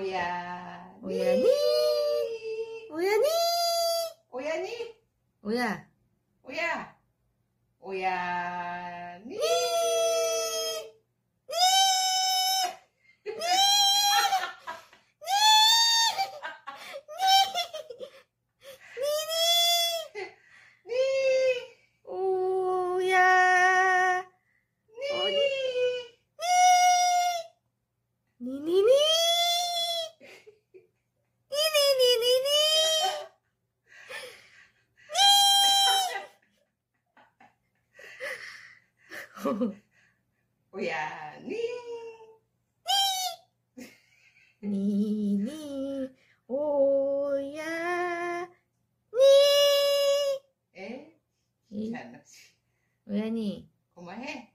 오야 오야니 오야니 오야니 오야 오야 오야니 Nini. おやーにーにーにーおーやーにーえ楽おやにー。ん。